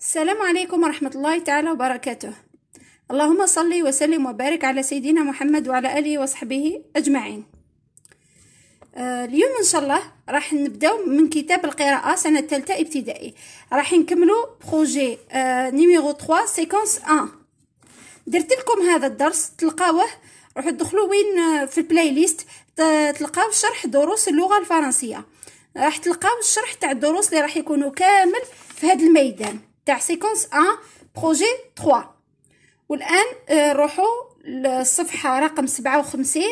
السلام عليكم ورحمة الله تعالى وبركاته اللهم صل وسلم وبارك على سيدنا محمد وعلى آله وصحبه أجمعين آه، اليوم إن شاء الله راح نبداو من كتاب القراءة سنة الثالثة ابتدائي راح نكملو بروجي آه، نيميرو 3 سيكونس 1 درت لكم هذا الدرس تلقاوه راح تدخلوا وين آه، في البلاي ليست تلقاو شرح دروس اللغة الفرنسية راح تلقاو الشرح تاع الدروس اللي راح يكونوا كامل في هذا الميدان تاع سيكونس 1 بروجي 3 والان آه، نروحوا للصفحه رقم 57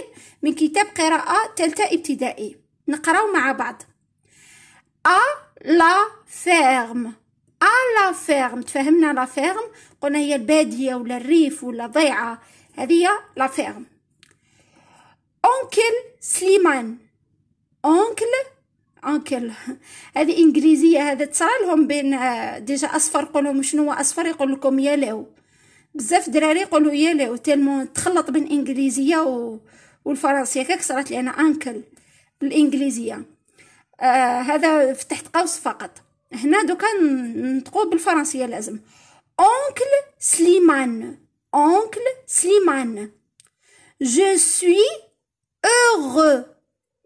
من كتاب قراءه ثالثه ابتدائي نقراو مع بعض ا لا فيرم ا لا فيرم تفهمنا لا فيرم قلنا هي الباديه ولا الريف ولا ضيعه هذه لا فيرم اونكل سليمان اونكل انكل هذه انجليزيه هذا تصالهم بين آه، ديجا اصفر قولهم شنو اصفر يقول لكم يالو بزاف دراري يقولوا يالو تيلمو تخلط بين انجليزيه و... والفرنسيه لي انا انكل بالانجليزيه آه هذا فتحت قوس فقط هنا دوكا نطقو بالفرنسيه لازم اونكل سليمان اونكل سليمان je suis heureux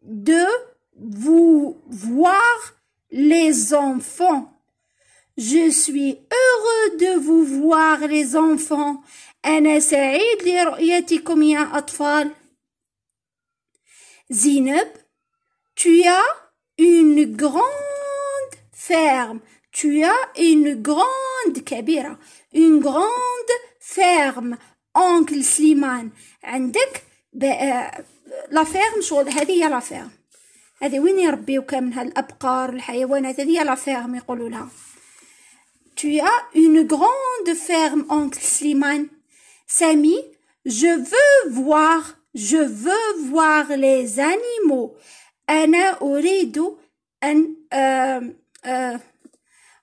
de vous voir les enfants. Je suis heureux de vous voir les enfants. أنا سعيد لرؤيتكم يا أطفال. Zineb, tu as une grande ferme. Tu as une grande kabira. Une grande ferme. Oncle Slimane. عندك euh, la ferme, هذه la ferme tu as une grande ferme oncle Slimane Sami je veux voir je veux voir les animaux انا اريد ان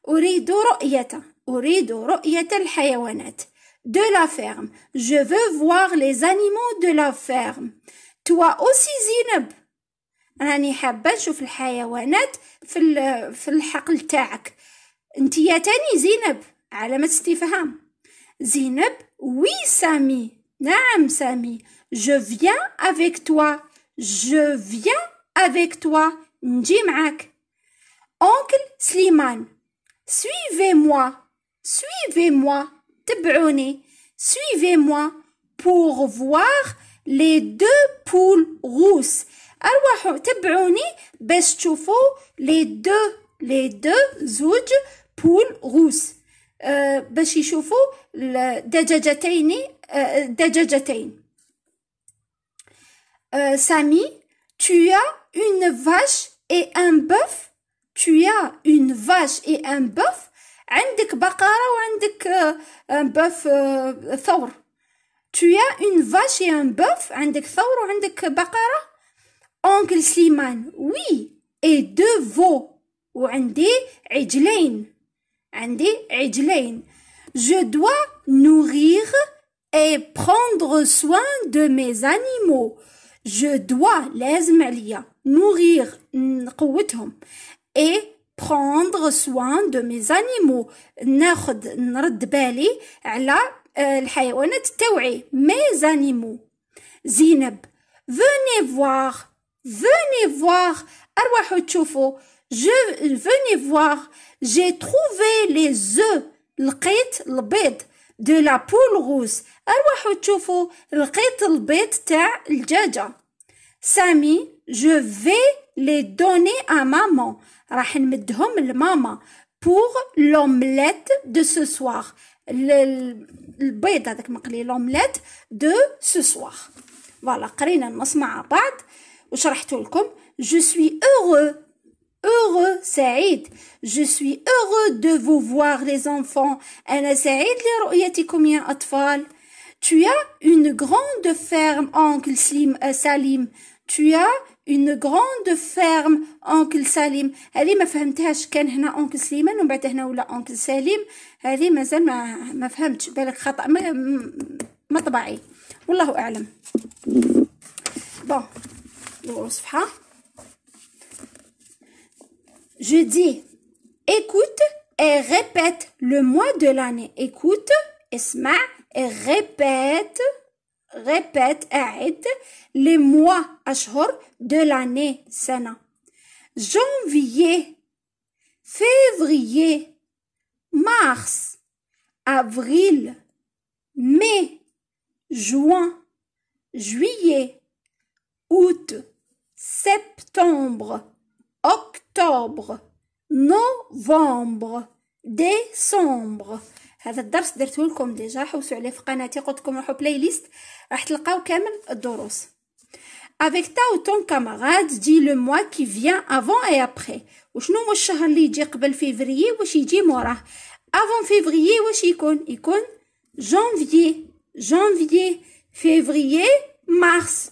اريد رؤيه اريد رؤيه الحيوانات de la ferme je veux voir les animaux de la ferme toi aussi Zineb راني حابه نشوف الحيوانات في في الحقل تاعك يا تاني زينب علامه استفهام زينب وي سامي نعم سامي جو فيان افيك توا جو فيان افيك توا نجي معاك اونكل سليمان سويفي موا سويفي موا تبعوني سويفي موا pour voir les deux poules rousses أرواحوا تبعوني باش تشوفوا لي دو لي دو زوج بول غوس أه باش يشوفوا الدجاجتين الدجاجتين أه،, أه سامي tu as une vache et un bœuf tu as une vache et un bœuf عندك بقرة وعندك ان أه، أه، بوف ثور tu as une vache et un bœuf عندك ثور وعندك بقرة oncle Sliman, oui, et deux veaux. ou عجلين. عندي عجلين. Je dois nourrir et prendre soin de mes animaux. Je dois les malia nourrir et prendre soin de mes animaux. نرد euh, mes animaux. Zineb, venez voir venez voir, je venez voir, j'ai trouvé les œufs, l'qit l'bid, de la poule rousse. le tchoufo, l'qit l'bid ta' l'djaja. Sami, je vais les donner à maman. Rahin le l'mama. Pour l'omelette de ce soir. le L'bid, avec l'omelette de ce soir. Voilà, karina n'osma'a pad je suis heureux heureux سعيد je suis heureux de vous voir les enfants انا سعيد لرؤيتكم يا اطفال tu as une grande ferme oncle Slim euh, Salim tu as une grande ferme oncle Salim. هذه ما فهمتهاش كان هنا oncle سليمان ومن بعد هنا ولا oncle سليم هذه مازال ما ما فهمتش بالك خطا مطبعي والله اعلم je dis, écoute et répète le mois de l'année. Écoute, esma et répète, répète, les mois, de l'année, Janvier, février, mars, avril, mai, juin, juillet, août, septembre, octobre, novembre, décembre هذا الدرس درته لكم ديجا حوسوا عليه في قناتي قلت لكم روحوا بلاي ليست راح Avec ta ou ton camarade, dis le mois qui vient avant et après. وشنو هو الشهر اللي يجي قبل فيفري واش يجي موراه افون فيفري واش يكون يكون مارس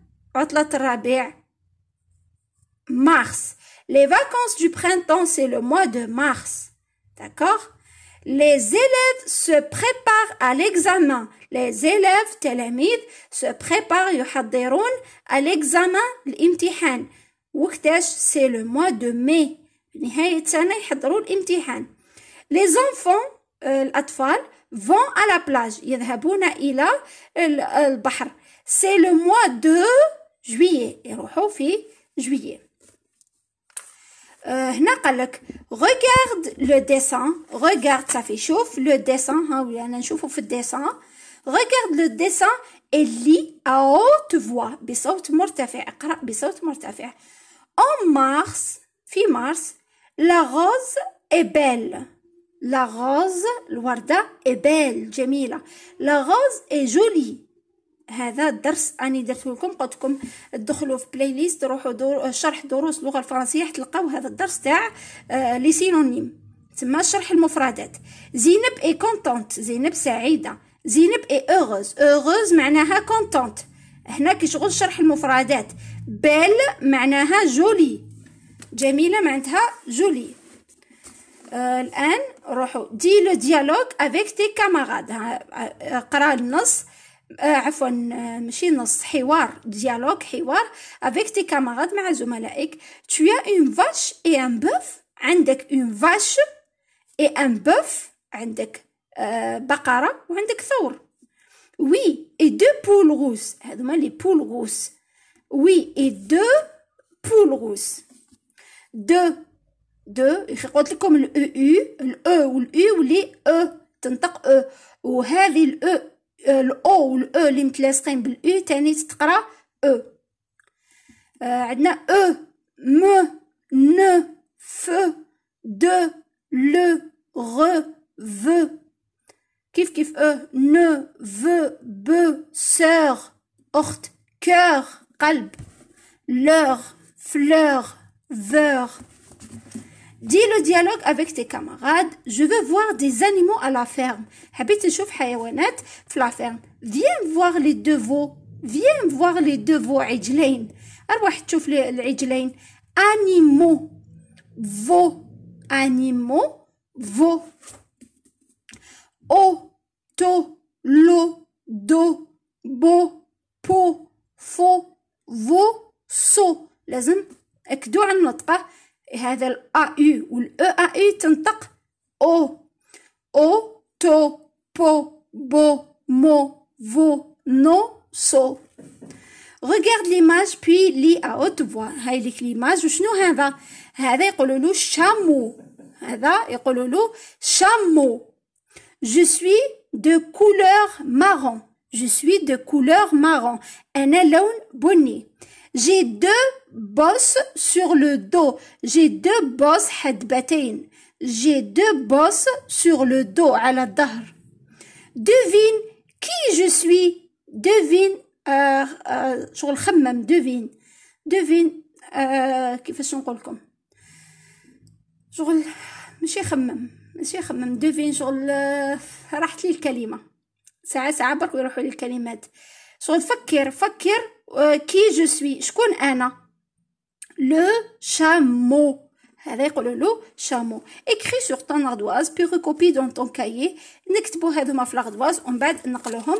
mars. Les vacances du printemps, c'est le mois de mars. D'accord Les élèves se préparent à l'examen. Les élèves, télémides, se préparent, à l'examen, l'imtihan. C'est le mois de mai. Les enfants, euh, vont à la plage. يذهبون إلى البحر. C'est le mois de juillet يروحوا fi juillet هنا euh, قالك regarde le dessin regarde ça fait شوف le dessin ها ولا انا نشوفه في الديسان regarde le dessin et lis à haute voix بصوت مرتفع اقرا بصوت مرتفع en mars fi mars, la rose est belle la rose lwarda est belle جميلة la rose est jolie هذا الدرس اني درت لكم قلت لكم تدخلوا في بلاي ليست روحوا دور شرح دروس اللغه الفرنسيه حتلقاو هذا الدرس تاع آه لي سينونيم تما شرح المفردات زينب اي كونتونت زينب سعيده زينب اي اوغوز اوغوز معناها كونتونت هنا كي شغل شرح المفردات بيل معناها جولي جميله معناتها جولي آه، الان روحوا دي لو ديالوغ افيك تي كاماراد قرا النص آه، عفوا آه، ماشي نص حوار ديالوغ حوار افيك تي كاماراد مع زملائك tu اون فاش اي et un عندك اون فاش اي ان بوف عندك آه، بقرة وعندك ثور وي اي دو بول روس هذوما لي بول روس وي اي دو بول روس دو دو قلت لكم الاو e الاو e والاو e لي او تنطق او وهذه الاو أه، الاو والاو اللي متلاصقين بالاو تاني تقرا او أه، عندنا او م ن ف د ل غ ف كيف كيف او ن ف ب سور اخت كور قلب لور فلور فور Dis le dialogue avec tes camarades. Je veux voir des animaux à la ferme. Habit chauffe hayawanat في la ferme. Viens voir les deux veaux. Viens voir les deux veaux عجلين. أروح les Animaux. Veaux. Animaux. Veaux. هذا ال AU وال EAU تنطق O O TO PO BO MO VO NO SO Regarde l'image puis lis à haute voix هايليك l'image وشنو هذا هذا يقولوا له شامو هذا يقولوا له شامو Je suis de couleur marron Je suis de couleur marron أنا لون بني J'ai deux bosses sur le dos. J'ai deux bosses حدبتين. J'ai deux bosses sur le dos على الظهر. Devine qui je suis. Devine آه آه شغل خمم devine. Devine آه كيفاش نقول لكم شغل ماشي خمم ماشي خمم دوفين شغل آه، راحت لي الكلمه ساعه ساعه برك يروحوا لي الكلمات شغل فكر فكر Euh, qui je suis connais Anna. le chameau avec le le chameau. écris sur ton ardoise puis recopie dans ton cahier l'ardoise On بعد نقلوهم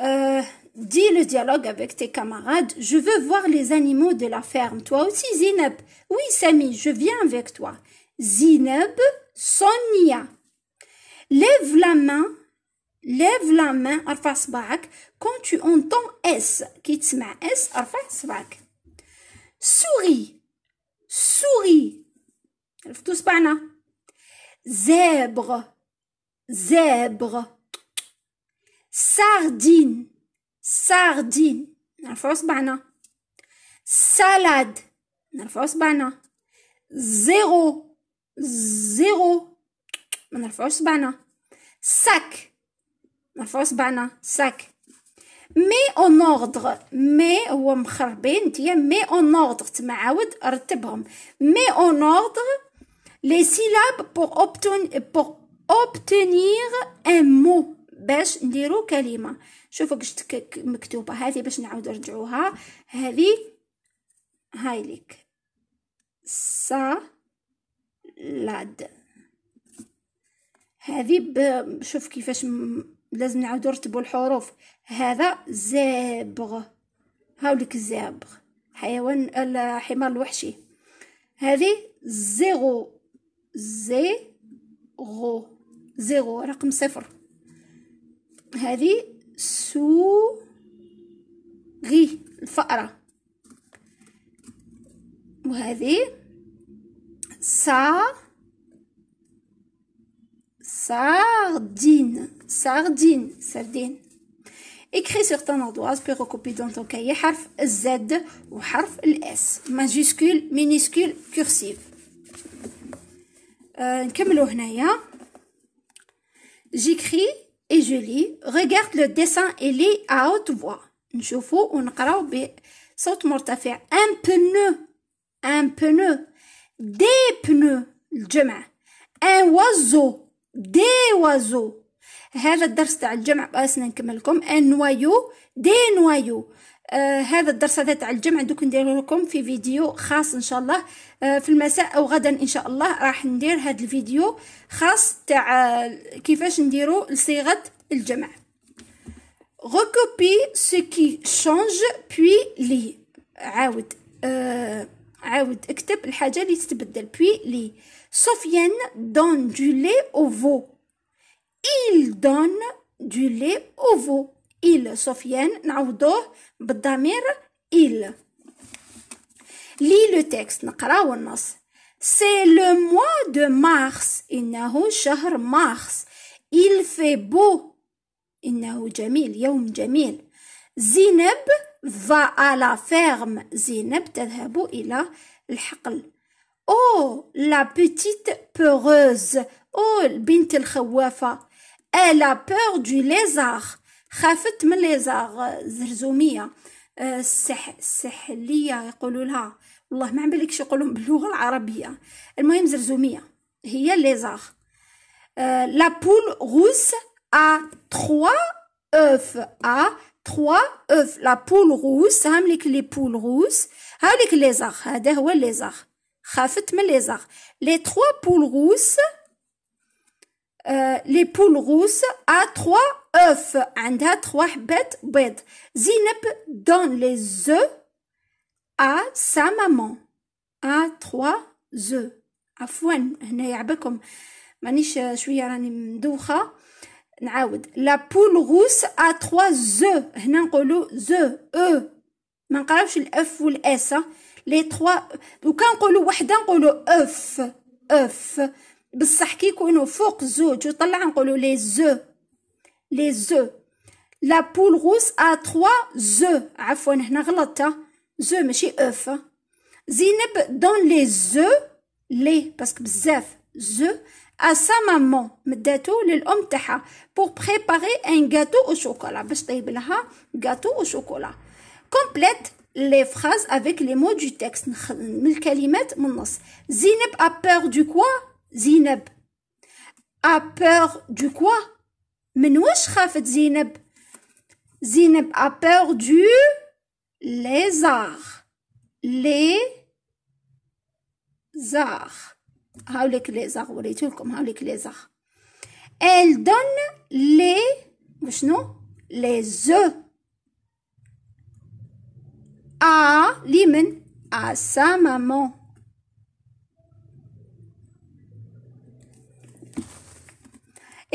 euh, dis le dialogue avec tes camarades. Je veux voir les animaux de la ferme. Toi aussi, Zineb. Oui, Samy, je viens avec toi. Zineb, Sonia. Lève la main lève la main, face back. Quand tu entends S, qui t'sma S, face back. Souris, souris. عرفتوا bana zèbre zèbre sardine sardine نعرفوا bana salade نعرفوا bana zéro zéro ما نعرفوش bana sac مفروس بانا ساك مي اون اوردر مي هو مخربين تيا مي اون اوردر عاود رتبهم مي اون اوردر لي سيلاب بور اوبتون بور اوبتينير ان مو باش نديرو كلمه شوفوا كش مكتوبه هذه باش نعاود نرجعوها هذه هاي ليك سا لاد هذه شوف كيفاش لازم نعاودو نرتبو الحروف هذا زابغ هاوليك الزابغ حيوان الحمار الوحشي هذه زي غو زيغو رقم صفر هذه سو غي الفأرة وهذه سا sardine, sardine, sardine. Écris sur ton ardoise puis recopie dans ton cahier harf Z ou harf S. Majuscule, minuscule, cursive. نكملو euh, j'écris et je lis regarde le dessin et lis à haute voix نشوفو ونقراو à faire un pneu un pneu des pneus un oiseau دي وازو هذا الدرس تاع الجمع نكمل نكملكم ان نوايو دي نوايو آه هذا الدرس هذا تاع الجمع دوك ندير لكم في فيديو خاص ان شاء الله آه في المساء او غدا ان شاء الله راح ندير هذا الفيديو خاص تاع كيفاش نديرو لصيغه الجمع ركوبي سو كي change بوي لي عاود آه عاود اكتب الحاجه اللي تتبدل بوي لي Sofiane donne du lait au veau. Il donne du lait au veau. Il, Sofiane, n'aoudo, b'damir, il. Lis le texte, n'aqraouannas. C'est le mois de mars. Il fait mars. Il fait beau. Innahu jamil, yawm jamil. Zineb va à la ferme. Zineb tadhabu ila l'haql. Oh, la petite peureuse. Oh, bint الخوافة. Elle a peur du lézard. خافت من ليزار زرزومية. السح السحلية يقولوا لها. والله ما بالكش يقولون باللغة العربية. المهم زرزومية. هي ليزار. لا بول غوس ا 3 اوف ا 3 اوف لا بول روس هامليك لي بول روس هاوليك ليزاغ هذا هو ليزاغ Les trois poules rousses. Les poules rousses A trois œufs. A trois bêtes bêtes. Zinep donne les œufs à sa maman. A trois œufs. Afouan, Je suis La poule rousse A trois œufs. Je suis là. Je les لي تخوا وكنقولوا وحده نقولوا اوف اوف بصح يكونوا فوق زوج وطلع نقولوا لي زو لي زو لا بول روس ا 3 زو عفوا هنا غلطت زو ماشي اوف زينب دون لي زو لي باسكو بزاف زو à sa maman مداتو للام تاعها pour préparer un gâteau au chocolat باش gâteau au chocolat complète les phrases avec les mots du texte les mots mon texte. Zineb a peur du quoi Zineb a peur du quoi nous, nous, خافت Zineb. Zineb a peur du lézard lézard هاوليك lézard comme les lézard elle donne les non. les œufs à لمن à sa maman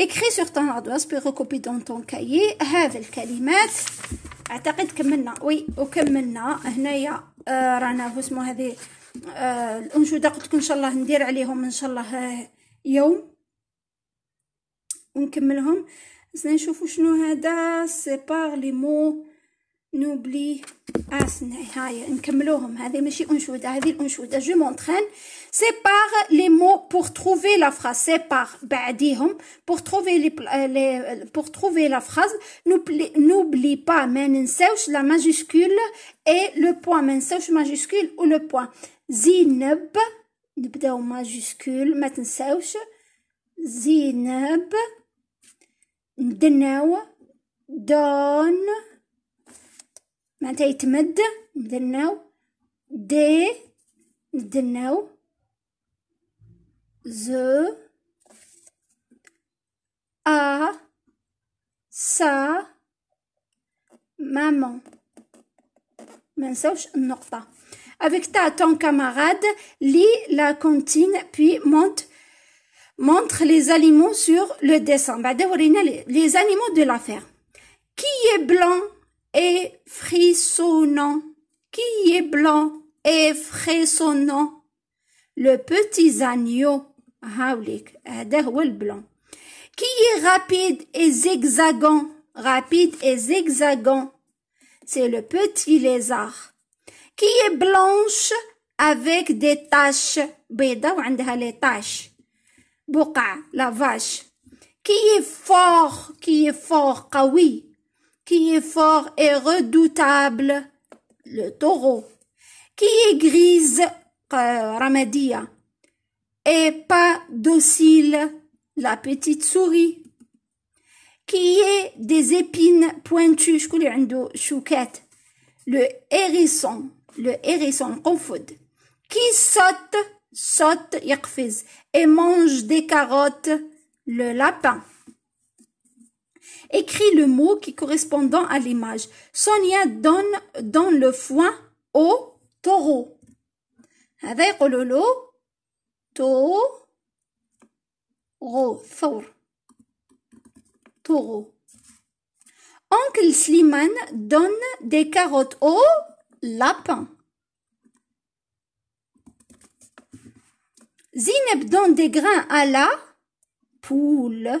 écris sur ton ardoise puis recopie dans ton cahier هذه الكلمات اعتقد كملنا وي وكملنا هنايا آه رانا واسمو هذه آه الانشوده قلت ان شاء الله ندير عليهم ان شاء الله يوم ونكملهم نشوفوا شنو هذا سيبار لي مو n'oublie as hein, Je C'est par les mots pour trouver la phrase. par. pour trouver euh, euh, pour trouver la phrase. N'oublie pas. la majuscule et le point. Mets un majuscule ou le point. majuscule. un Don መእንተይ ትመድእ D. ነው? ዴ ምንድን ነው? ዝ A. ሳ maman. Avec ta, ton camarade, lis la comptine, puis monte, montre les animaux sur le dessin. Bah, les animaux de la ferme. Qui est blanc et frissonnant, qui est blanc et frissonnant. Le petit agneau, blanc qui est rapide et zigzagant rapide et zigzagant c'est le petit lézard qui est blanche avec des taches on a les taches Bouka, la vache qui est fort qui est fort kawi qui est fort et redoutable, le taureau, qui est grise, euh, Ramadia, et pas docile, la petite souris, qui est des épines pointues, le hérisson, le hérisson, food, qui saute, saute, et mange des carottes, le lapin. Écris le mot qui correspondant à l'image. Sonia donne, dans le foin au taureau. Avec ololo, taureau taureau Oncle Slimane donne des carottes au lapin. Zineb donne des grains à la poule.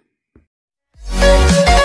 Música